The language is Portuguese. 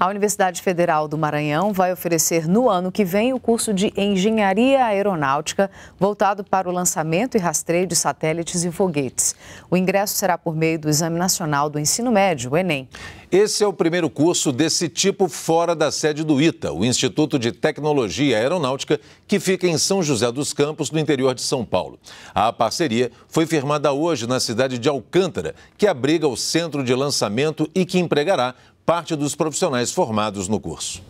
A Universidade Federal do Maranhão vai oferecer no ano que vem o curso de Engenharia Aeronáutica, voltado para o lançamento e rastreio de satélites e foguetes. O ingresso será por meio do Exame Nacional do Ensino Médio, o Enem. Esse é o primeiro curso desse tipo fora da sede do ITA, o Instituto de Tecnologia Aeronáutica, que fica em São José dos Campos, no interior de São Paulo. A parceria foi firmada hoje na cidade de Alcântara, que abriga o centro de lançamento e que empregará parte dos profissionais formados no curso.